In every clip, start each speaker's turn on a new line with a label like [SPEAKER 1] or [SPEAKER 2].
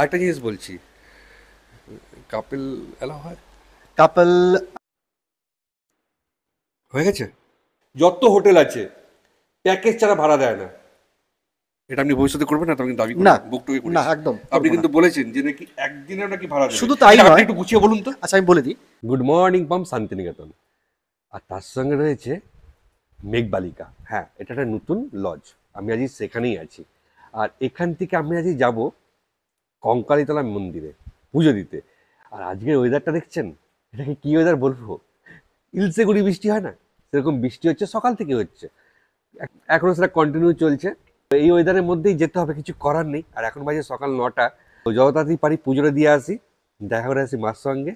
[SPEAKER 1] আরেকটা জিনিস বলছি কাপেল এলা হয় কাপেল হয়ে গেছে যত হোটেল আছে প্যাকেজ ছাড়া ভাড়া দেয় না এটা আপনি ভবিষ্যতে করবেন না আপনি দাবি না বুক টু না একদম আপনি কিন্তু বলেছেন যে নাকি একদিনের নাকি ভাড়া শুধু তাই নয় একটু গুছিয়ে বলুন তো আচ্ছা আমি বলে দিই গুড মর্নিং পাম শান্তিনিকেতন আর তার সঙ্গে রয়েছে মেঘবালিকা হ্যাঁ এটা একটা নতুন লজ আমি আজ সেখানেই আছি আর এখান থেকে আমি আজ যাব কঙ্কালীতলা মন্দিরে পুজো দিতে আর আজকের ওয়েদারটা দেখছেন এটাকে কী ওয়েদার বলবো ইলসেগুড়ি বৃষ্টি হয় না সেরকম বৃষ্টি হচ্ছে সকাল থেকে হচ্ছে এখনও সেটা কন্টিনিউ চলছে এই ওয়েদারের মধ্যেই যেতে হবে কিছু করার নেই আর এখন বাজে সকাল নটা যত তাড়াতাড়ি পারি পুজোটা দিয়ে আসি দেখা করে আসি মার সঙ্গে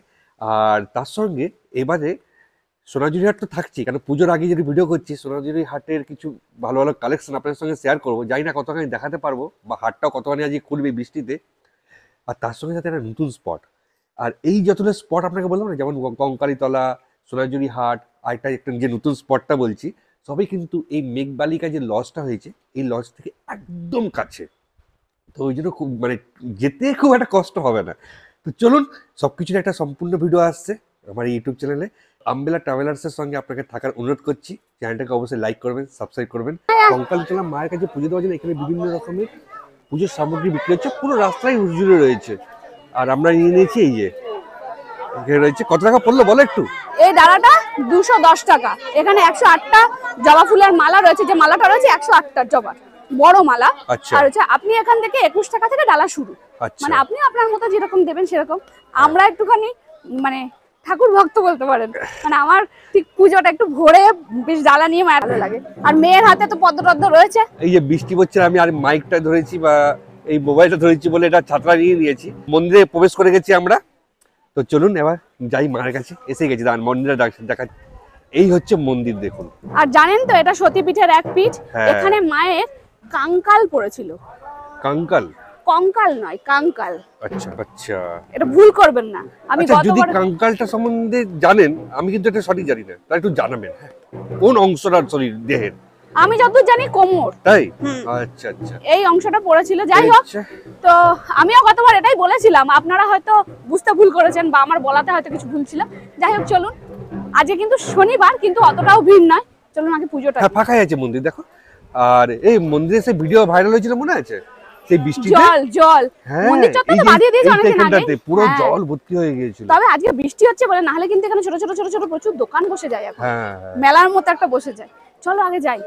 [SPEAKER 1] আর তার সঙ্গে এবারে সোনাঝুরি হাট তো থাকছি কারণ পুজোর আগে যদি ভিডিও করছি সোনাঝুরি হাটের কিছু ভালো ভালো কালেকশন আপনাদের সঙ্গে শেয়ার করবো জানি না কতখানি দেখাতে পারবো বা হাটটাও কতখানি আজকে খুলবে বৃষ্টিতে আর তার সঙ্গে সাথে একটা নতুন স্পট আর এই যতটা স্পট আপনাকে বললাম না যেমন কঙ্কালীতলা সোনাঝুরি হাট আরেকটা একটা যে নতুন স্পটটা বলছি সবই কিন্তু এই মেঘবালিকা যে লজটা হয়েছে এই লজ থেকে একদম কাছে তো ওই জন্য খুব মানে যেতে খুব একটা কষ্ট হবে না তো চলুন সব কিছুর একটা সম্পূর্ণ ভিডিও আসছে আমার ইউটিউব চ্যানেলে আম্বেলা ট্রাভেলার্সের সঙ্গে আপনাকে থাকার অনুরোধ করছি চ্যানেলটাকে অবশ্যই লাইক করবেন সাবস্ক্রাইব করবেন কঙ্কালীতলা মায়ের কাছে পুজো দেওয়ার জন্য এখানে বিভিন্ন রকমের পুজোর সামগ্রী বিক্রি হচ্ছে পুরো রাস্তায় জুড়ে রয়েছে আর আমরা নিয়ে নিয়েছি এই যে রয়েছে কত টাকা পড়লো বলো একটু
[SPEAKER 2] এই ডালাটা দুশো দশ টাকা এখানে একশো আটটা জবা ফুলের মালা রয়েছে যে মালাটা রয়েছে একশো আটটা জবা বড় মালা আচ্ছা। আর হচ্ছে আপনি এখান থেকে একুশ টাকা থেকে ডালা শুরু আচ্ছা। মানে আপনি আপনার মতো যেরকম দেবেন সেরকম হ্যাঁ। আমরা একটুখানি মানে ঠাকুর ভক্ত বলতে পারেন মানে আমার ঠিক পুজোটা একটু ভোরে বেশ জ্বালা নিয়ে মায়ের ভালো লাগে আর মেয়ের হাতে তো টদ্ম রয়েছে
[SPEAKER 1] এই যে বৃষ্টি পড়ছে আমি আর মাইকটা ধরেছি বা এই মোবাইলটা ধরেছি বলে এটা ছাত্রা নিয়ে নিয়েছি মন্দিরে প্রবেশ করে গেছি আমরা তো চলুন এবার যাই মায়ের কাছে এসে গেছি দান মন্দিরে দেখা এই হচ্ছে মন্দির দেখুন
[SPEAKER 2] আর জানেন তো এটা সতীপীঠের এক পিঠ হ্যাঁ। এখানে মায়ের কাঙ্কাল পড়েছিল কাঙ্কাল কঙ্কাল নয় কাঙ্কাল
[SPEAKER 1] আচ্ছা আচ্ছা এটা
[SPEAKER 2] ভুল করবেন না আমি আচ্ছা, যদি
[SPEAKER 1] কাঙ্কালটা সম্বন্ধে জানেন আমি কিন্তু এটা সঠিক জানি না তাই একটু জানাবেন হ্যাঁ। কোন অংশটা শরীর দেহের
[SPEAKER 2] আমি যতদূর জানি কোমর
[SPEAKER 1] তাই আচ্ছা আচ্ছা
[SPEAKER 2] এই অংশটা পড়েছিল যাই হোক আচ্ছা। তো আমিও গতবার এটাই বলেছিলাম আপনারা হয়তো বুঝতে ভুল করেছেন বা আমার বলাতে হয়তো কিছু ভুল ছিল যাই হোক চলুন আজকে কিন্তু শনিবার কিন্তু অতটাও ভিড় নয় চলুন আগে পুজোটা হ্যাঁ,
[SPEAKER 1] ফাঁকাই আছে মন্দির দেখো আর এই মন্দিরে সে ভিডিও ভাইরাল হয়েছিল মনে আছে সেই বৃষ্টিতে জল
[SPEAKER 2] জল হ্যাঁ, মন্দির চত্বরে বাঁধিয়ে দিয়েছে অনেকদিন আগে পুরো হ্যাঁ। জল
[SPEAKER 1] ভর্তি হয়ে গিয়েছিল
[SPEAKER 2] তবে আজকে বৃষ্টি হচ্ছে বলে না হলে কিন্তু এখানে ছোট ছোট ছোট ছোট প্রচুর দোকান বসে যায় এখন হ্যাঁ, মেলার মতো একটা বসে যায় চলো আগে যাই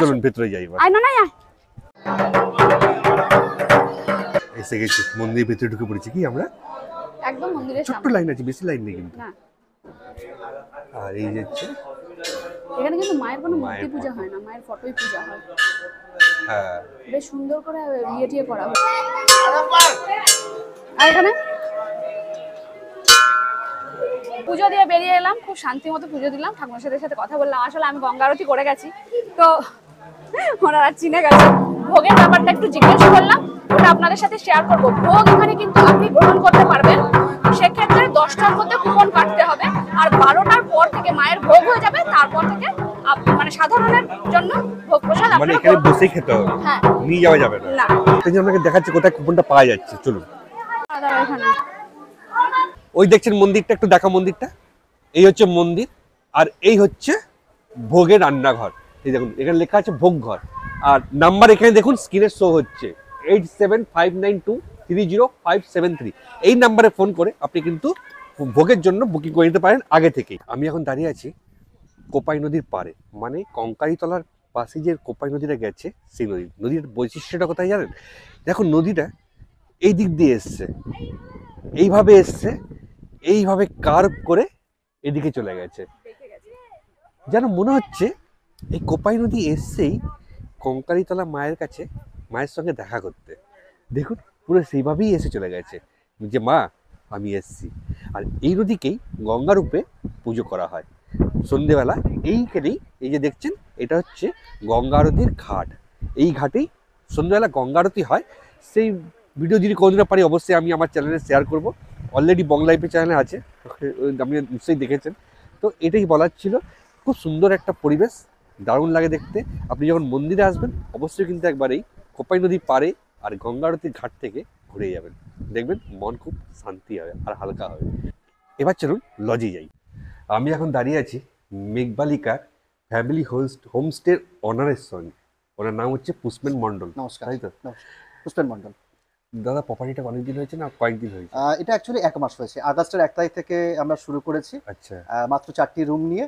[SPEAKER 1] চলুন ভেতরে যাই আয় না না আয় এসে গেছি মন্দির ভিতরে ঢুকে পড়েছি কি আমরা
[SPEAKER 2] একদম মন্দিরের সামনে ছোট্ট লাইন
[SPEAKER 1] আছে বেশি লাইন নেই কিন্তু আর এই হচ্ছে
[SPEAKER 2] এখানে কিন্তু মায়ের কোনো মূর্তি পূজা হয় না মায়ের ফটোই পূজা হয় হ্যাঁ বেশ সুন্দর করে ইয়ে টিয়ে করা হয় আর এখানে পুজো দিয়ে বেরিয়ে এলাম খুব শান্তি মতো পুজো দিলাম ঠাকুমার সাথে সাথে কথা বললাম আসলে আমি গঙ্গারতি করে গেছি তো ওনারা চিনে গেছে ভোগের ব্যাপারটা একটু জিজ্ঞেস করলাম ওটা আপনাদের সাথে শেয়ার করবো ভোগ এখানে কিন্তু আপনি গ্রহণ করতে পারবেন সেক্ষেত্রে দশটার মধ্যে কুপন কাটতে হবে আর বারোটার পর থেকে মায়ের ভোগ হয়ে যাবে তারপর থেকে মানে সাধারণের জন্য ভোগ প্রসাদ মানে এখানে
[SPEAKER 1] বসে খেতে হবে হ্যাঁ নিয়ে যাওয়া যাবে না এই আপনাকে দেখাচ্ছি কোথায় কুপনটা পাওয়া যাচ্ছে চলুন ওই দেখছেন মন্দিরটা একটু দেখা মন্দিরটা এই হচ্ছে মন্দির আর এই হচ্ছে ভোগের রান্নাঘর এই দেখুন এখানে লেখা আছে ভোগ ঘর আর নাম্বার এখানে দেখুন স্ক্রিনের শো হচ্ছে eight seven five nine two three zero five seven three এই নাম্বারে ফোন করে আপনি কিন্তু ভোগের জন্য বুকিং করে নিতে পারেন আগে থেকেই আমি এখন দাঁড়িয়ে আছি কোপাই নদীর পারে মানে কঙ্কালিতলার পাশে যে কোপাই নদীটা গেছে সেই নদী নদীর বৈশিষ্ট্যটা কোথায় জানেন দেখো নদীটা এই দিক দিয়ে এসছে এইভাবে এসছে এইভাবে কার্ভ করে এদিকে চলে গেছে যেন মনে হচ্ছে এই কোপাই নদী এসছেই কঙ্কালিতলা মায়ের কাছে মায়ের সঙ্গে দেখা করতে দেখুন পুরো সেইভাবেই এসে চলে গেছে যে মা আমি এসছি আর এই নদীকেই গঙ্গারূপে পুজো করা হয় সন্ধেবেলা এইখানেই এই যে দেখছেন এটা হচ্ছে গঙ্গারতির ঘাট এই ঘাটেই সন্ধ্যাবেলা গঙ্গারতি হয় সেই ভিডিও যদি কোনোদিনও পারি অবশ্যই আমি আমার চ্যানেলে শেয়ার করব অলরেডি বং লাইফে চ্যানেলে আছে আপনি নিশ্চয়ই দেখেছেন তো এটাই বলার ছিল খুব সুন্দর একটা পরিবেশ দারুণ লাগে দেখতে আপনি যখন মন্দিরে আসবেন অবশ্যই কিন্তু একবার এই কোপাই নদী পারে আর গঙ্গারতির ঘাট থেকে ঘুরে যাবেন দেখবেন মন খুব শান্তি হবে আর হালকা হবে এবার চলুন লজে যাই আমি এখন দাঁড়িয়ে আছি মেঘবালিকার ফ্যামিলি হোস্ট হোমস্টের অনারের সঙ্গে ওনার নাম হচ্ছে পুষ্পেন মন্ডল নমস্কার তাই তো পুষ্পেন মন্ডল দাদা প্রপার্টিটা অনেকদিন হয়েছে না কয়েকদিন হয়েছে
[SPEAKER 3] এটা অ্যাকচুয়ালি এক মাস হয়েছে আগস্টের এক তারিখ থেকে আমরা শুরু করেছি আচ্ছা মাত্র চারটি রুম নিয়ে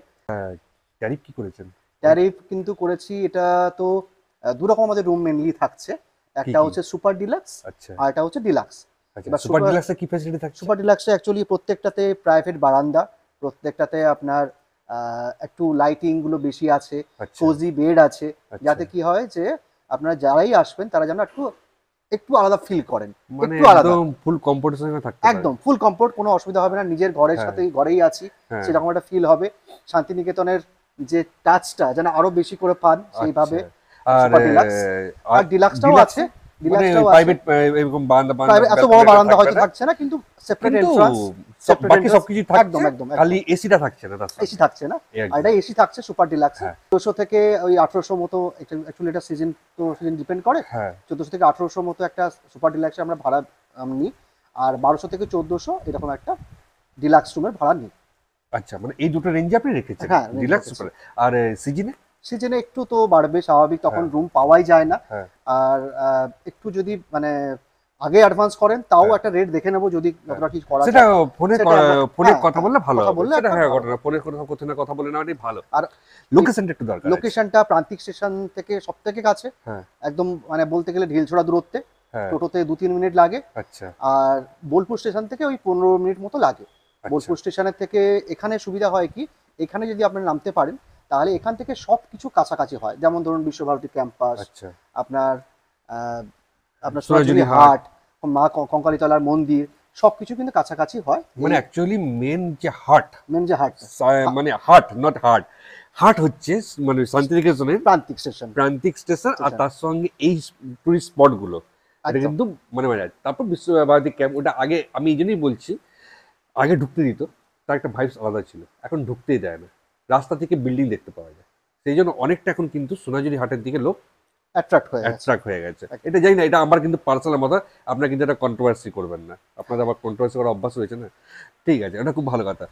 [SPEAKER 3] ট্যারিফ কি করেছেন ট্যারিফ কিন্তু করেছি এটা তো দু রকম আমাদের রুম মেনলি থাকছে একটা হচ্ছে সুপার ডিলাক্স আচ্ছা আর একটা হচ্ছে ডিলাক্স সুপার ডিলাক্সে কি ফ্যাসিলিটি থাকছে সুপার ডিলাক্সে অ্যাকচুয়ালি প্রত্যেকটাতে প্রাইভেট বারান্দা প্রত্যেকটাতে আপনার একটু লাইটিং গুলো বেশি আছে কোজি আচ্ছা। বেড আছে আচ্ছা। যাতে কি হয় যে আপনারা যারাই আসবেন তারা যেন একটু একটু আলাদা ফিল করেন মানে একটু আলাদা
[SPEAKER 1] ফুল কমফোর্টের সঙ্গে থাকতে একদম
[SPEAKER 3] ফুল কমফোর্ট কোনো অসুবিধা হবে না নিজের ঘরের হ্যাঁ। সাথে ঘরেই আছি হ্যাঁ। সেরকম একটা ফিল হবে শান্তিনিকেতনের যে টাচটা যেন আরো বেশি করে পান সেইভাবে
[SPEAKER 1] আচ্ছা। আর ডিলাক্সটাও আছে থেকে হ্যাঁ।
[SPEAKER 3] মতো একটা সুপার আমরা ভাড়া নিই আর বারোশো থেকে 1400 এরকম একটা ডিলাক্স রুমের ভাড়া নিই আচ্ছা মানে এই দুটো রেঞ্জে আপনি রেখেছেন হ্যাঁ আর সিজনে সিজনে একটু তো বাড়বে স্বাভাবিক তখন রুম হ্যাঁ। পাওয়াই যায় না হ্যাঁ। আর একটু যদি মানে আগে অ্যাডভান্স করেন তাও হ্যাঁ। একটা রেট দেখে নেব যদি আপনারা কি করা সেটা ফোনে ফোনে কথা বললে ভালো বললে এটা হ্যাঁ
[SPEAKER 1] ঘটনা ফোনে কথা কথা না কথা বলে এটাই ভালো
[SPEAKER 3] আর লোকেশনটা
[SPEAKER 1] একটু দরকার লোকেশনটা
[SPEAKER 3] প্রান্তিক স্টেশন থেকে সবথেকে কাছে একদম মানে বলতে গেলে ঢিলছোড়া দূরত্বে টোটোতে দু তিন মিনিট লাগে আচ্ছা আর বোলপুর স্টেশন থেকে ওই পনেরো মিনিট মতো লাগে আচ্ছা। বোলপুর স্টেশনের থেকে এখানে সুবিধা হয় কি এখানে যদি আপনি নামতে পারেন তাহলে এখান থেকে সব কিছু কাছাকাছি হয় যেমন ধরুন বিশ্বভারতী ক্যাম্পাস আচ্ছা। আপনার আপনার সুরাজুলি হাট মা কঙ্কালীতলার মন্দির সবকিছু কিন্তু কাছাকাছি হয় মানে
[SPEAKER 1] অ্যাকচুয়ালি মেন যে হাট মেন যে হাট মানে হাট নট হাট হাট হচ্ছে মানে শান্তিনিকেতনের প্রান্তিক স্টেশন প্রান্তিক স্টেশন আর তার সঙ্গে এই টুরিস্ট স্পটগুলো এটা আচ্ছা। কিন্তু মানে মানে তারপর বিশ্বভারতী ক্যাম্প ওটা আগে আমি এই জন্যই বলছি আগে ঢুকতে দিত তার একটা ভাইবস আলাদা ছিল এখন ঢুকতেই দেয় না রাস্তা থেকে বিল্ডিং দেখতে পাওয়া যায় সেই জন্য অনেকটা এখন কিন্তু সোনাঝুরি হাটের দিকে লোক অ্যাট্রাক্ট হয়ে অ্যাট্রাক্ট হয়ে গেছে এটা জানি না এটা আমার কিন্তু পার্সোনাল মত আপনারা কিন্তু এটা কন্ট্রোভার্সি করবেন না আপনাদের আবার কন্ট্রোভার্সি করার অভ্যাস রয়েছে না ঠিক আছে এটা খুব ভালো কথা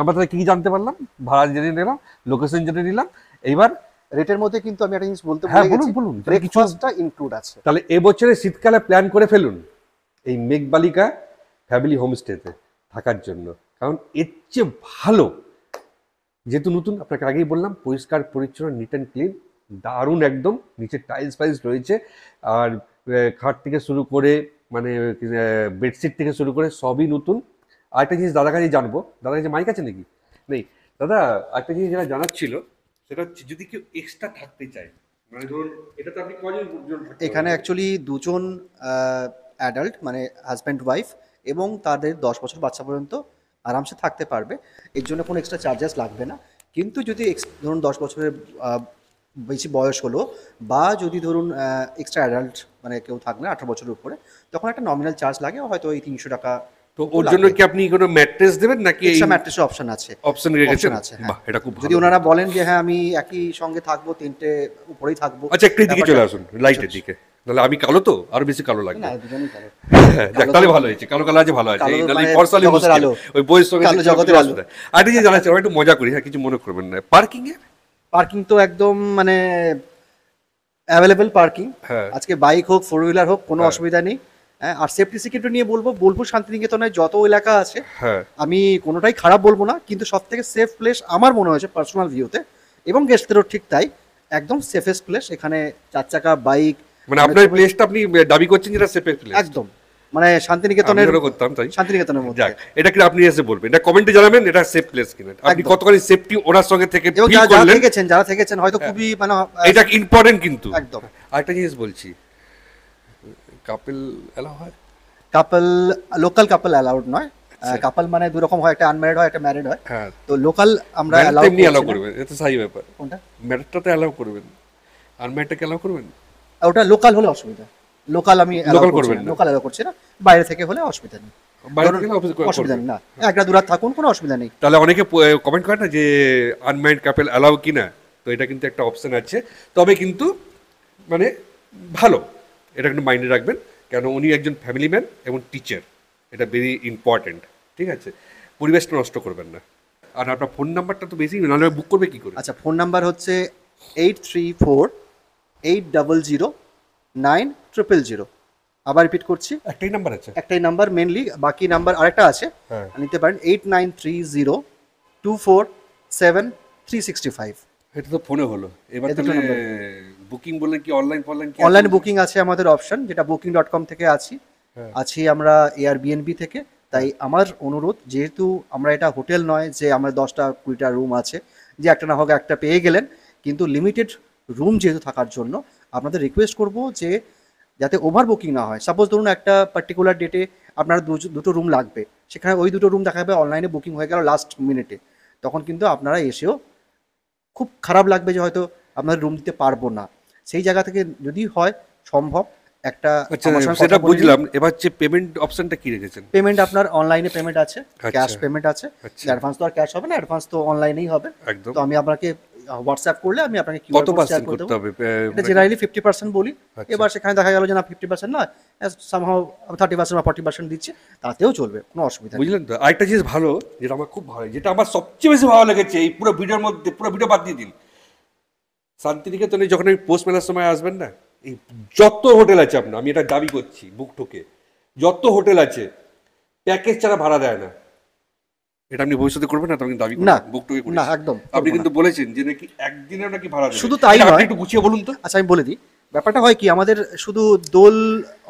[SPEAKER 1] আমরা তাহলে কী জানতে পারলাম ভাড়া জেনে নিলাম লোকেশন জেনে নিলাম এইবার রেটের মধ্যে কিন্তু আমি একটা জিনিস বলতে হ্যাঁ বলুন বলুন ব্রেকফাস্টটা ইনক্লুড আছে তাহলে এবছরে শীতকালে প্ল্যান করে ফেলুন এই মেঘবালিকা ফ্যামিলি হোমস্টেতে থাকার জন্য কারণ এর চেয়ে ভালো যেহেতু নতুন আপনাকে আগেই বললাম পরিষ্কার পরিচ্ছন্ন নিট অ্যান্ড ক্লিন দারুণ একদম নিচে টাইলস ফাইলস রয়েছে আর খাট থেকে শুরু করে মানে বেডশিট থেকে শুরু করে সবই নতুন আর একটা জিনিস দাদা কাছে জানবো দাদা কাছে মাইক আছে নাকি নেই
[SPEAKER 3] দাদা আরেকটা জিনিস যেটা জানার ছিল
[SPEAKER 1] সেটা হচ্ছে যদি কেউ এক্সট্রা থাকতে চায় মানে ধরুন এটা তো আপনি কজন এখানে অ্যাকচুয়ালি
[SPEAKER 3] দুজন অ্যাডাল্ট মানে হাজব্যান্ড ওয়াইফ এবং তাদের দশ বছর বাচ্চা পর্যন্ত আরামসে থাকতে পারবে এর জন্য কোনো এক্সট্রা চার্জেস লাগবে না কিন্তু যদি ধরুন দশ বছরের বেশি বয়স হলো বা যদি ধরুন এক্সট্রা অ্যাডাল্ট মানে কেউ না আঠারো বছরের উপরে তখন একটা নমিনাল চার্জ লাগে হয়তো এই তিনশো টাকা তো ওর জন্য কি আপনি কোনো ম্যাট্রেস দেবেন নাকি এক্সট্রা ম্যাট্রেসের অপশন আছে অপশন রেখেছেন আছে
[SPEAKER 1] হ্যাঁ। এটা খুব যদি ওনারা
[SPEAKER 3] বলেন যে হ্যাঁ আমি একই সঙ্গে থাকবো তিনটে উপরেই থাকবো আচ্ছা একটু দিকে চলে আসুন
[SPEAKER 1] লাইটের দিকে তাহলে আমি কালো তো আরো বেশি কালো লাগবে হ্যাঁ, দেখ তাহলে ভালো হয়েছে কালো কালো আছে ভালো আছে ওই বইয়ের সঙ্গে আর কি জানাচ্ছি একটু মজা করি হ্যাঁ কিছু মনে করবেন না
[SPEAKER 3] পার্কিং এ পার্কিং তো একদম মানে অ্যাভেলেবেল পার্কিং আজকে বাইক হোক ফোর হুইলার হোক কোনো হ্যাঁ। অসুবিধা নেই হ্যাঁ, আর সেফটি সিকিউরিটি নিয়ে বলবো বলবো শান্তিনিকেতনের যত এলাকা আছে আমি কোনোটাই খারাপ বলবো না কিন্তু সব থেকে সেফ প্লেস আমার মনে হয়েছে পার্সোনাল ভিউতে এবং গেস্টদেরও ঠিক তাই একদম সেফেস্ট প্লেস এখানে চার চাকা বাইক মানে, মানে আপনার প্লেসটা আপনি দাবি করছেন যেটা সেফের প্লেস একদম মানে শান্তিনিকেতনের
[SPEAKER 1] করতাম তাই শান্তিনিকেতনের মধ্যে যাক এটা কি আপনি এসে বলবেন এটা কমেন্টে জানাবেন এটা সেফ প্লেস কিনা আপনি কতখানি সেফটি ওনার সঙ্গে থেকে ফিল করলেন থেকেছেন যারা থেকেছেন হয়তো হ্যাঁ। খুবই মানে এটা ইম্পর্টেন্ট কিন্তু একদম আরেকটা জিনিস বলছি কাপল এলাও হয়
[SPEAKER 3] কাপল লোকাল কাপল অ্যালাউড নয় কাপল আচ্ছা। মানে দুই রকম হয় একটা আনম্যারিড হয় একটা ম্যারিড হয় হ্যাঁ। তো লোকাল আমরা অ্যালাউ করবেন
[SPEAKER 1] এটা সাই ব্যাপার কোনটা ম্যারিডটা তো অ্যালাউ করবেন আনম্যারিডটা অ্যালাউ
[SPEAKER 3] করবেন ওটা লোকাল হলে অসুবিধা লোকাল আমি লোকাল করবেন লোকাল করছি না বাইরে থেকে হলে অসুবিধা নেই অসুবিধা নেই না একটা দূরাত থাকুন কোনো অসুবিধা নেই
[SPEAKER 1] তাহলে অনেকে কমেন্ট না যে আনমাইন্ড অ্যালাউ কিনা তো এটা কিন্তু একটা অপশন আছে তবে কিন্তু মানে ভালো এটা কিন্তু মাইন্ডে রাখবেন কেন উনি একজন ফ্যামিলি ম্যান এবং টিচার এটা ঠিক আছে পরিবেশটা নষ্ট করবেন না আর আপনার ফোন
[SPEAKER 3] নাম্বারটা তো বেশি নাহলে বুক করবে কী করে আচ্ছা ফোন নাম্বার হচ্ছে eight three four eight double zero nine triple zero আবার রিপিট করছি একটাই নাম্বার আছে একটাই নাম্বার মেনলি বাকি নাম্বার আরেকটা আছে হ্যাঁ। নিতে পারেন eight nine three zero two four seven three sixty five এটা তো ফোনে হলো এবার তাহলে
[SPEAKER 1] বুকিং বললেন কি অনলাইন ফনলাইন কি অনলাইন বুকিং
[SPEAKER 3] আছে আমাদের অপশন যেটা বুকিং ডট কম থেকে আছি হ্যাঁ। আছি আমরা এয়ারবিএনবি থেকে তাই হ্যাঁ। আমার অনুরোধ যেহেতু আমরা এটা হোটেল নয় যে আমার দশটা কুড়িটা রুম আছে যে একটা না হোক একটা পেয়ে গেলেন কিন্তু লিমিটেড রুম যেহেতু থাকার জন্য আপনাদের রিকোয়েস্ট করব যে যাতে ওভার বুকিং না হয় সাপোজ ধরুন একটা পার্টিকুলার ডেটে আপনার দুটো রুম লাগবে সেখানে ওই দুটো রুম দেখা যাবে অনলাইনে বুকিং হয়ে গেল লাস্ট মিনিটে তখন কিন্তু আপনারা এসেও খুব খারাপ লাগবে যে হয়তো আপনার রুম দিতে পারবো না সেই জায়গা থেকে যদি হয় সম্ভব একটা আচ্ছা, সেটা বুঝলাম
[SPEAKER 1] এবার যে পেমেন্ট অপশনটা কি রেখেছেন
[SPEAKER 3] পেমেন্ট আপনার অনলাইনে পেমেন্ট আছে ক্যাশ আচ্ছা। পেমেন্ট আছে অ্যাডভান্স আচ্ছা। তো আর ক্যাশ হবে না অ্যাডভান্স তো অনলাইনেই হবে তো আমি আপনাকে হোয়াটসঅ্যাপ করলে আমি আপনাকে কিউআর কত পার্সেন্ট করতে
[SPEAKER 1] হবে এটা জেনারেলি মানে-
[SPEAKER 3] 50% বলি আচ্ছা। এবার সেখানে দেখা গেল যে না 50% না সামহাও 30% বা 40% দিচ্ছি তাতেও চলবে কোনো অসুবিধা বুঝলেন তো আরেকটা জিনিস ভালো যেটা আমার খুব ভালো যেটা আমার সবচেয়ে বেশি ভালো
[SPEAKER 1] লেগেছে এই পুরো ভিডিওর মধ্যে পুরো ভিডিও বাদ দিয়ে দিন শান্তিনিকেতনে যখন আমি পোস্ট মেলার সময় আসবেন না এই যত হোটেল আছে আপনার আমি এটা দাবি করছি বুক ঠুকে যত হোটেল আছে প্যাকেজ ছাড়া ভাড়া দেয় না এটা আপনি ভবিষ্যতে করবেন না দাবি না
[SPEAKER 3] না একদম আপনি কিন্তু বলেছেন
[SPEAKER 1] যে নাকি নাকি ভাড়া শুধু তাই আচ্ছা, নয় একটু গুছিয়ে
[SPEAKER 3] বলুন তো আচ্ছা আমি বলে দিই ব্যাপারটা হয় কি আমাদের শুধু দোল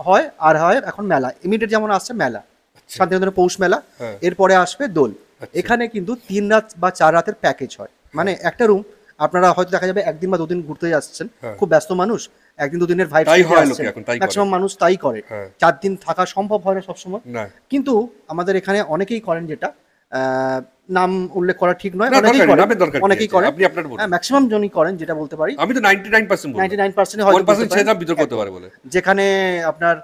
[SPEAKER 3] হয় আর হয় এখন মেলা ইমিডিয়েট যেমন আসছে মেলা আচ্ছা। শান্তিনিকেতনের পৌষ মেলা হ্যাঁ। এরপরে আসবে দোল আচ্ছা। এখানে কিন্তু তিন রাত বা চার রাতের প্যাকেজ হয় হ্যাঁ। মানে একটা রুম আপনারা হয়তো দেখা যাবে একদিন বা দুদিন ঘুরতে যাচ্ছেন হ্যাঁ। খুব ব্যস্ত মানুষ একদিন দুদিনের ভাই ম্যাক্সিমাম মানুষ তাই করে চার দিন থাকা সম্ভব হয় না সবসময় কিন্তু আমাদের এখানে অনেকেই করেন যেটা নাম উল্লেখ করা ঠিক নয় অনেকেই করে আপনি আপনার বলুন ম্যাক্সিমাম জনই করেন যেটা বলতে পারি আমি তো 99% বলি 99% হয়তো 1% বিতর্ক হতে পারে বলে হ্যাঁ, যেখানে আপনার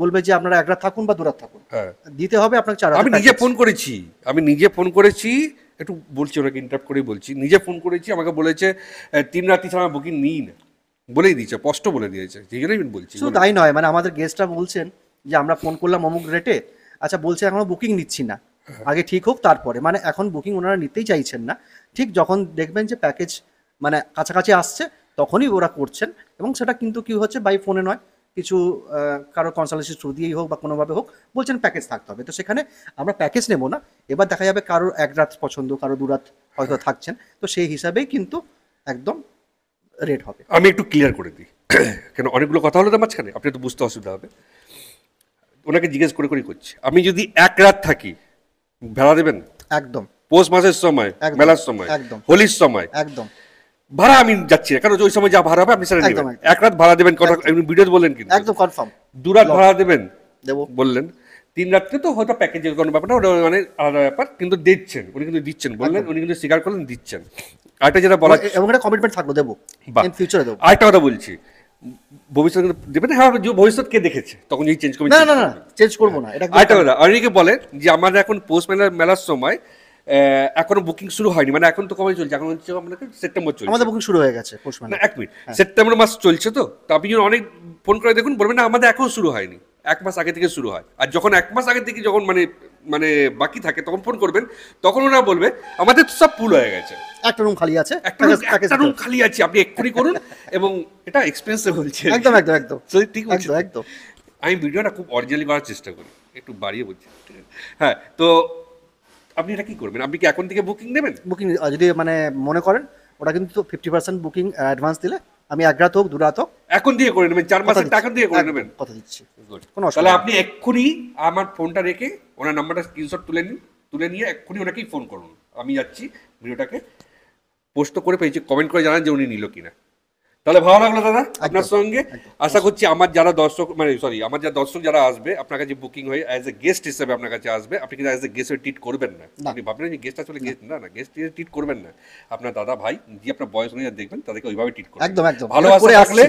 [SPEAKER 3] বলবে যে আপনারা এক রাত থাকুন বা দু রাত থাকুন হ্যাঁ। দিতে হবে আপনাকে চার আমি নিজে
[SPEAKER 1] ফোন করেছি আমি নিজে ফোন করেছি একটু বলছি ওনাকে ইন্টারাপ্ট করেই বলছি নিজে ফোন করেছি আমাকে বলেছে তিন রাতি ছাড়া বুকিং নিই না বলেই দিয়েছে স্পষ্ট বলে দিয়েছে সেই জন্যই
[SPEAKER 3] বলছি শুধু তাই নয় মানে আমাদের গেস্টরা বলছেন যে আমরা ফোন করলাম অমুক রেটে আচ্ছা বলছে এখনো বুকিং নিচ্ছি না আগে ঠিক হোক তারপরে মানে এখন বুকিং ওনারা নিতেই চাইছেন না ঠিক যখন দেখবেন যে প্যাকেজ মানে কাছাকাছি আসছে তখনই ওরা করছেন এবং সেটা কিন্তু কি হচ্ছে বাই ফোনে নয় কিছু কারো কনসালটেন্সি থ্রু দিয়েই হোক বা কোনোভাবে হোক বলছেন প্যাকেজ থাকতে হবে তো সেখানে আমরা প্যাকেজ নেব না এবার দেখা যাবে কারোর এক রাত পছন্দ কারো দু রাত হয়তো থাকছেন তো সেই হিসাবেই কিন্তু একদম রেট হবে
[SPEAKER 1] আমি একটু ক্লিয়ার করে দিই কেন অনেকগুলো কথা হলো তো মাঝখানে আপনি তো বুঝতে অসুবিধা হবে ওনাকে জিজ্ঞেস করে করেই করছি আমি যদি এক রাত থাকি ভাড়া দেবেন একদম পৌষ মাসের সময় মেলার সময় একদম হোলির সময় একদম ভাড়া আমি যাচ্ছি না ওই সময় যা ভাড়া হবে আপনি সেটা নেবেন এক রাত ভাড়া দেবেন কথা ভিডিও বললেন কিন্তু একদম কনফার্ম দু রাত ভাড়া দেবেন দেবো বললেন তিন রাত্রে তো হয়তো প্যাকেজের কোনো ব্যাপার না ওটা মানে আলাদা ব্যাপার কিন্তু দিচ্ছেন উনি কিন্তু দিচ্ছেন বললেন উনি কিন্তু স্বীকার করলেন দিচ্ছেন আরেকটা যেটা বলা এবং
[SPEAKER 3] একটা কমিটমেন্ট থাকলো দেবো
[SPEAKER 1] ইন ফিউচারে দেবো আরেকটা কথা বলছি ভবিষ্যৎ হ্যাঁ, হ্যাঁ, যে ভবিষ্যৎ কে দেখেছে তখন চেঞ্জ করবে না চেঞ্জ করবো না অনেকে বলে যে এখন মেলার সময় এখনো বুকিং শুরু হয়নি মানে এখন তো কবে চলছে এখন সেপ্টেম্বর আমাদের
[SPEAKER 3] বুকিং শুরু হয়ে গেছে এক মিনিট
[SPEAKER 1] সেপ্টেম্বর হ্যাঁ। মাস চলছে তো আপনি অনেক ফোন করে দেখুন বলবেন না আমাদের এখন শুরু হয়নি এক মাস আগে থেকে শুরু হয় আর যখন এক মাস আগে থেকে যখন মানে মানে বাকি থাকে তখন ফোন করবেন তখন ওরা বলবে আমাদের তো সব ফুল হয়ে গেছে
[SPEAKER 3] একটা রুম খালি আছে
[SPEAKER 1] একটা রুম খালি আছে আপনি এক্ষুনি করুন এবং এটা এক্সপেন্সিভ হচ্ছে একদম একদম একদম ঠিক আছে একদম আমি ভিডিওটা খুব অরিজিনালি করার চেষ্টা করি একটু বাড়িয়ে
[SPEAKER 3] বলছি হ্যাঁ তো আপনি এটা কি করবেন আপনি কি এখন থেকে বুকিং নেবেন বুকিং যদি মানে মনে করেন ওটা কিন্তু ফিফটি পার্সেন্ট বুকিং অ্যাডভান্স দিলে আমি আগ্রাত হোক দুরাত হোক এখন
[SPEAKER 1] দিয়ে করে নেবেন চার মাসের টাকা দিয়ে করে হ্যাঁ, নেবেন কথা দিচ্ছি কোনো তাহলে আপনি এক্ষুনি আমার ফোনটা রেখে ওনার নাম্বারটা স্ক্রিনশট তুলে নিন তুলে নিয়ে এক্ষুনি ওনাকেই ফোন করুন আমি যাচ্ছি ভিডিওটাকে পোস্ট করে পেয়েছি কমেন্ট করে জানান যে উনি নিল কিনা তাহলে ভালো লাগলো দাদা আপনার সঙ্গে আশা করছি আমার যারা দর্শক মানে সরি আমার যারা দর্শক যারা আসবে আপনার কাছে বুকিং হয়ে অ্যাজ এ গেস্ট হিসেবে আপনার কাছে আসবে আপনি কিন্তু অ্যাজ এ গেস্ট হয়ে ট্রিট করবেন না আপনি ভাববেন যে গেস্ট আসলে গেস্ট না না গেস্ট হিসেবে ট্রিট করবেন না আপনার দাদা ভাই যে আপনার বয়স নিয়ে দেখবেন তাদেরকে ওইভাবে ট্রিট
[SPEAKER 3] করবেন একদম একদম ভালো করে আসলে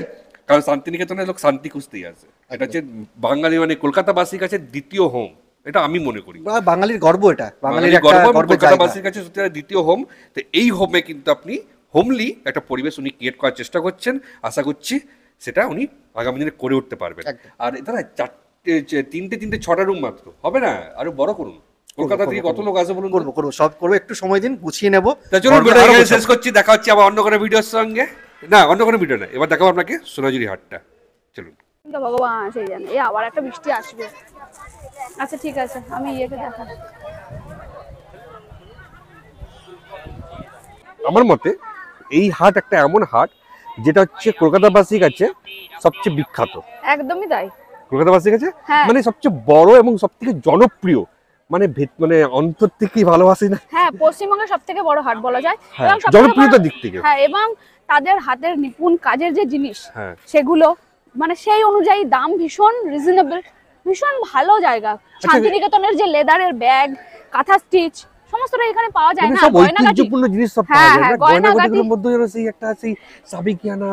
[SPEAKER 1] কারণ শান্তিনিকেতনে লোক শান্তি খুঁজতেই আসে এটা হচ্ছে বাঙালি মানে কলকাতাবাসীর কাছে দ্বিতীয় হোম এটা আমি মনে করি
[SPEAKER 3] বাঙালির গর্ব এটা বাঙালির গর্ব কলকাতাবাসীর
[SPEAKER 1] কাছে দ্বিতীয় হোম তো এই হোমে কিন্তু আপনি হোমলি একটা পরিবেশ উনি ক্রিয়েট করার চেষ্টা করছেন আশা করছি সেটা উনি আগামী দিনে করে উঠতে পারবেন আর দাদা চারটে তিনটে তিনটে ছটা রুম মাত্র হবে না আরো বড় করুন
[SPEAKER 3] কলকাতা থেকে কত লোক আসবে বলুন করবো করবো সব করবো একটু সময় দিন গুছিয়ে নেবো চলুন শেষ
[SPEAKER 1] করছি দেখা হচ্ছে আবার অন্য কোনো ভিডিওর সঙ্গে না অন্য কোনো ভিডিও না এবার দেখাবো আপনাকে সোনাঝুরি হাটটা
[SPEAKER 2] চলুন ভগবান সেই জানে এই আবার একটা বৃষ্টি আসবে আচ্ছা ঠিক আছে আমি ইয়েকে দেখা
[SPEAKER 1] আমার মতে এই হাট একটা এমন হাট যেটা হচ্ছে কলকাতাবাসী কাছে সবচেয়ে বিখ্যাত একদমই তাই কলকাতাবাসী কাছে হ্যাঁ। মানে সবচেয়ে বড় এবং সবথেকে জনপ্রিয় মানে মানে অন্তর থেকে ভালোবাসি না
[SPEAKER 2] হ্যাঁ পশ্চিমবঙ্গের সব থেকে বড় হাট বলা যায় হ্যাঁ, এবং জনপ্রিয়তার দিক থেকে হ্যাঁ এবং তাদের হাতের নিপুণ কাজের যে জিনিস হ্যাঁ। সেগুলো মানে সেই অনুযায়ী দাম ভীষণ রিজনেবল ভীষণ ভালো জায়গা আচ্ছা, শান্তিনিকেতনের যে লেদারের ব্যাগ কাঁথা স্টিচ সমস্তটা এখানে পাওয়া যায় মানে না
[SPEAKER 1] জিনিস সব পাওয়া হ্যাঁ, যায় হ্যাঁ, না গয়নাগাটির মধ্যে সেই একটা সেই সাবিকিয়ানা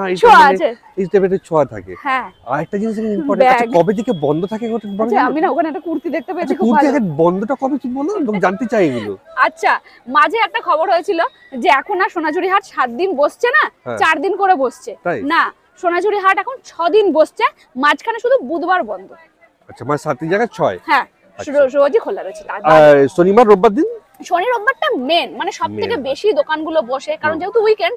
[SPEAKER 1] ছোঁয়া থাকে হ্যাঁ আর একটা জিনিস ইম্পর্টেন্ট আচ্ছা, কবে থেকে বন্ধ থাকে আচ্ছা, আমি না
[SPEAKER 2] ওখানে একটা কুর্তি দেখতে পেয়েছি আচ্ছা, কুর্তি
[SPEAKER 1] বন্ধটা কবে কি বলো লোক জানতে চাই এগুলো
[SPEAKER 2] আচ্ছা মাঝে একটা খবর হয়েছিল যে এখন আর সোনাঝুরি হাট সাত দিন বসছে না হ্যাঁ। চার দিন করে বসছে না সোনাঝুরি হাট এখন ছ দিন বসছে মাঝখানে শুধু বুধবার বন্ধ
[SPEAKER 1] আচ্ছা মানে সাত দিন জায়গায় ছয়
[SPEAKER 2] হ্যাঁ রোজই খোলা রয়েছে
[SPEAKER 1] শনিবার রোববার দিন
[SPEAKER 2] শনি রোববারটা মেন মানে সব থেকে বেশি হ্যাঁ। দোকানগুলো বসে কারণ যেহেতু উইকেন্ড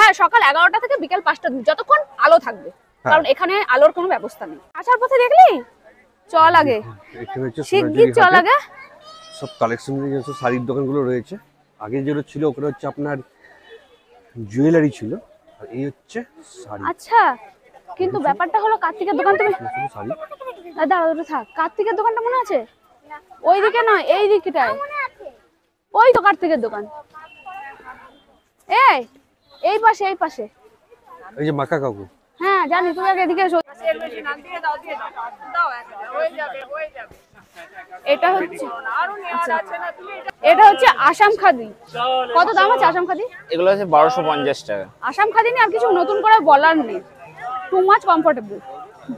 [SPEAKER 2] হ্যাঁ সকাল এগারোটা থেকে বিকেল পাঁচটা যতক্ষণ আলো থাকবে হ্যাঁ। কারণ এখানে আলোর কোনো ব্যবস্থা নেই আসার পথে দেখলি চল আগে
[SPEAKER 1] শিগগির চল আগে সব কালেকশন শাড়ির দোকানগুলো রয়েছে আগে যেটা ছিল ওখানে হচ্ছে আপনার জুয়েলারি ছিল আর এই হচ্ছে শাড়ি
[SPEAKER 2] আচ্ছা কিন্তু ব্যাপারটা হলো কার্তিকের দোকান তুমি থাক কার্তিকের দোকানটা মনে আছে ওইদিকে নয় এই দিকটায় ওই তো কার্তিকের দোকান এই এই পাশে এই পাশে
[SPEAKER 1] এই যে মাকা কাকু হ্যাঁ জানি তুমি আগে এদিকে এসো
[SPEAKER 2] এটা হচ্ছে আচ্ছা। এটা হচ্ছে আসাম খাদি কত দাম আছে আসাম খাদি
[SPEAKER 4] এগুলো আছে বারোশো পঞ্চাশ টাকা
[SPEAKER 2] আসাম খাদি নিয়ে আর কিছু নতুন করে বলার নেই টু মাচ কমফোর্টেবল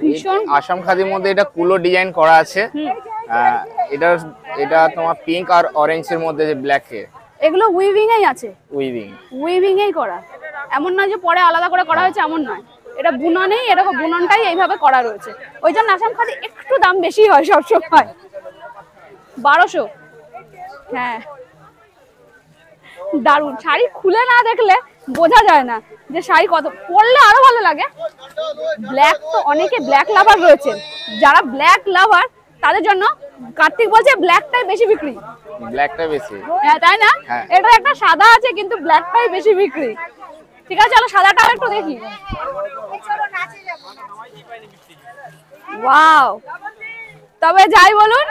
[SPEAKER 2] ভীষণ
[SPEAKER 4] আসাম খাদির মধ্যে এটা কুলো ডিজাইন করা আছে হ্যাঁ, এটা এটা তোমার পিঙ্ক আর অরেঞ্জের মধ্যে যে ব্ল্যাক
[SPEAKER 2] এগুলো উইভিং এই আছে উইভিং উইভিং এই করা এমন নয় যে পরে আলাদা করে করা হয়েছে এমন নয় এটা বুননেই এরকম বুননটাই এইভাবে করা রয়েছে ওই জন্য আসাম খাদি একটু দাম বেশি হয় সব সবসময় বারোশো হ্যাঁ দারুণ শাড়ি খুলে না দেখলে বোঝা যায় না যে শাড়ি কত পরলে আরো ভালো লাগে ব্ল্যাক তো অনেকে ব্ল্যাক লাভার রয়েছে যারা ব্ল্যাক লাভার তাদের জন্য কার্তিক বলছে ব্ল্যাকটাই বেশি বিক্রি
[SPEAKER 4] ব্ল্যাকটাই বেশি
[SPEAKER 2] হ্যাঁ তাই না হ্যাঁ। এটা একটা সাদা আছে কিন্তু ব্ল্যাকটাই বেশি বিক্রি ঠিক আছে চলো সাদাটা একটু দেখি ওয়াও তবে যাই বলুন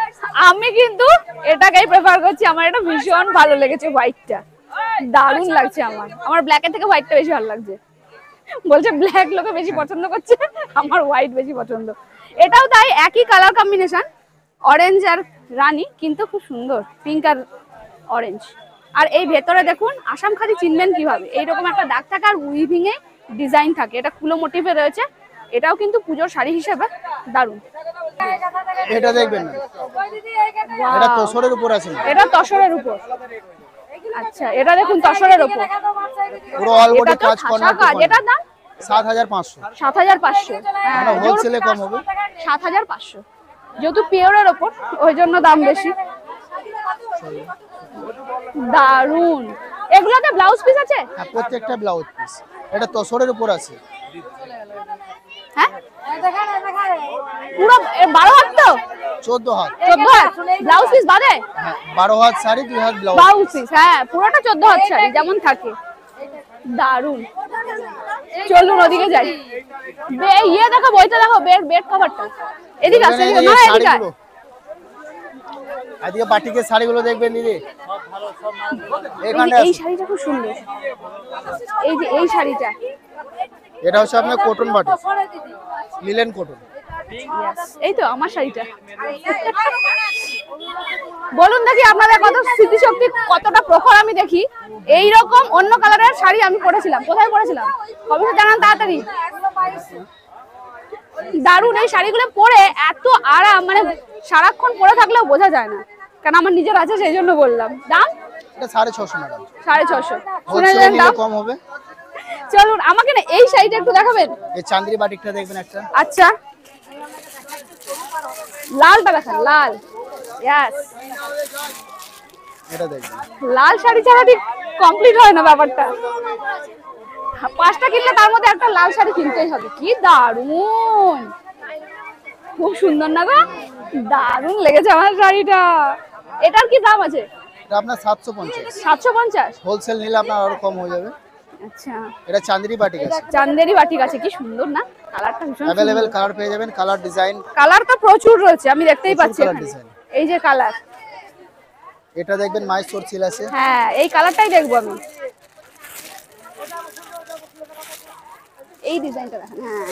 [SPEAKER 2] আমি কিন্তু এটাকেই প্রেফার করছি আমার এটা ভীষণ ভালো লেগেছে হোয়াইটটা দারুণ লাগছে আমার আমার ব্ল্যাকের থেকে হোয়াইটটা বেশি ভালো লাগছে বলছে ব্ল্যাক লোকে বেশি পছন্দ করছে আমার হোয়াইট বেশি পছন্দ এটাও তাই একই কালার কম্বিনেশন অরেঞ্জ আর রানী কিন্তু খুব সুন্দর পিঙ্ক আর অরেঞ্জ আর এই ভেতরে দেখুন আসাম খাদি চিনবেন কিভাবে এইরকম একটা দাগ থাকে আর এ ডিজাইন থাকে এটা খুলো মোটিভে রয়েছে এটাও কিন্তু পুজোর শাড়ি হিসেবে দারুন এটা তসরের উপর এটা আচ্ছা এটা দেখুন তসরের উপর কাজ করা এটা দাম মানে হ্যাঁ, যেহেতু পিওরের ওপর ওই জন্য দাম বেশি দারুন এগুলোতে ব্লাউজ পিস আছে হ্যাঁ, প্রত্যেকটা
[SPEAKER 4] ব্লাউজ পিস এটা তসরের উপর আছে
[SPEAKER 2] হ্যাঁ পুরো তো হাত ব্লাউজ পিস হাত ব্লাউজ হ্যাঁ, পিস হ্যাঁ পুরোটা হাত যেমন থাকে দারুন চলুন ওদিকে যাই ইয়ে দেখো বইটা দেখো বেড বেড কভারটা এদিকে না
[SPEAKER 4] এদিকে শাড়িগুলো দেখবেন দিদি
[SPEAKER 2] এই শাড়িটা খুব সুন্দর এই যে এই শাড়িটা
[SPEAKER 4] এটা হচ্ছে আপনার কটন বাটি
[SPEAKER 2] মিলেন কটন এই তো আমার শাড়িটা বলুন দেখি আপনাদের কত স্মৃতিশক্তি কতটা প্রখর আমি দেখি এই রকম অন্য কালারের শাড়ি আমি পরেছিলাম কোথায় পরেছিলাম কবে জানান তাড়াতাড়ি দারুন এই শাড়িগুলো পরে এত আরাম মানে সারাক্ষণ পরে থাকলেও বোঝা যায় না কারণ আমার নিজের আছে সেই জন্য বললাম দাম সাড়ে ছশো সাড়ে ছশো দাম হবে চলুন আমাকে না এই শাড়িটা একটু দেখাবেন
[SPEAKER 4] চান্দ্রি বাটিকটা দেখবেন একটা
[SPEAKER 2] আচ্ছা লালটা দেখেন লাল ইয়াস এটা দেখেন লাল শাড়ি ছাড়া ঠিক কমপ্লিট হয় না ব্যাপারটা পাঁচটা কিনলে তার মধ্যে একটা লাল শাড়ি কিনতেই হবে কি দারুন খুব সুন্দর না গো দারুন লেগেছে আমার শাড়িটা এটার কি দাম আছে এটা আপনার 750 750
[SPEAKER 4] হোলসেল নিলে আপনার আরো কম হয়ে যাবে আচ্ছা এটা চাঁদেরি বাটিক আছে
[SPEAKER 2] চাঁদেরি বাটিক আছে কি সুন্দর না কালার ডিজাইন প্রচুর রয়েছে আমি দেখতেই পাচ্ছি এই যে কালার এটা দেখবেন হ্যাঁ এই কালারটাই আমি হ্যাঁ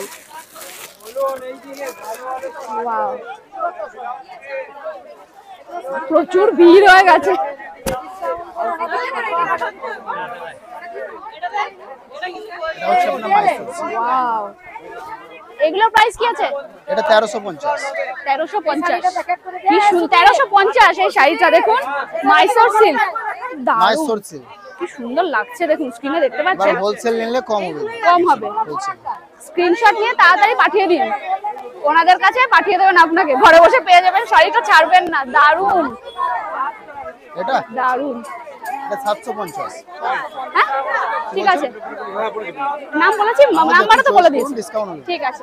[SPEAKER 2] প্রচুর ভিড় হয়ে গেছে এটা এগুলোর প্রাইস কি আছে এটা 1350 1350 কি শুন 1350 এই শাড়িটা দেখুন মাইসোর সিল্ক মাইসোর সিল্ক কি সুন্দর লাগছে দেখুন স্ক্রিনে দেখতে পাচ্ছেন হোলসেল
[SPEAKER 4] নিলে কম হবে কম
[SPEAKER 2] হবে স্ক্রিনশট নিয়ে তাড়াতাড়ি পাঠিয়ে দিন ওনাদের কাছে পাঠিয়ে দেবেন আপনাকে ঘরে বসে পেয়ে যাবেন শাড়িটা ছাড়বেন না দারুন
[SPEAKER 4] এটা দারুন এটা 750
[SPEAKER 2] হ্যাঁ ঠিক আছে নাম বলেছি নাম্বারটা তো বলে ঠিক আছে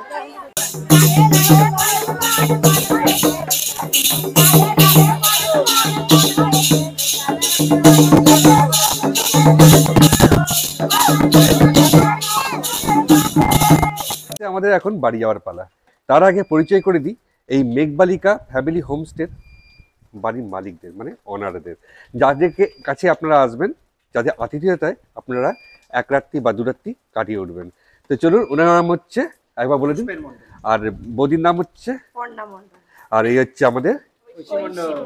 [SPEAKER 1] আমাদের এখন বাড়ি যাওয়ার পালা তার আগে পরিচয় করে দিই এই মেঘবালিকা ফ্যামিলি হোমস্টের বাড়ির মালিকদের মানে অনারদের যাদেরকে কাছে আপনারা আসবেন যাদের আতিথেয়তায় আপনারা এক রাত্রি বা দু রাত্রি কাটিয়ে উঠবেন তো চলুন ওনার নাম হচ্ছে একবার বলে দিন আর বৌদির নাম হচ্ছে আর এই হচ্ছে আমাদের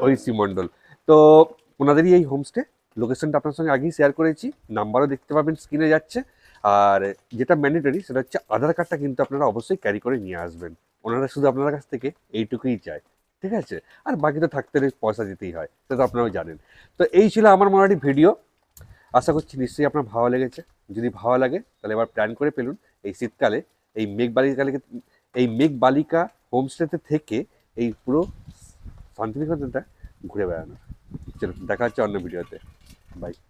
[SPEAKER 1] ঐশী মণ্ডল তো ওনাদেরই এই হোমস্টে লোকেশনটা আপনার সঙ্গে আগেই শেয়ার করেছি নাম্বারও দেখতে পাবেন স্ক্রিনে যাচ্ছে আর যেটা ম্যান্ডেটরি সেটা হচ্ছে আধার কার্ডটা কিন্তু আপনারা অবশ্যই ক্যারি করে নিয়ে আসবেন ওনারা শুধু আপনার কাছ থেকে এইটুকুই চায় ঠিক আছে আর বাকি তো থাকতে পয়সা দিতেই হয় সেটা তো আপনারাও জানেন তো এই ছিল আমার মনে ভিডিও আশা করছি নিশ্চয়ই আপনার ভালো লেগেছে যদি ভালো লাগে তাহলে এবার প্ল্যান করে পেলুন এই শীতকালে এই মেঘ বালিকালে এই মেঘ বালিকা হোমস্টেতে থেকে এই পুরো শান্তিনিকেতনটা ঘুরে বেড়ানো চলুন দেখা হচ্ছে অন্য ভিডিওতে বাই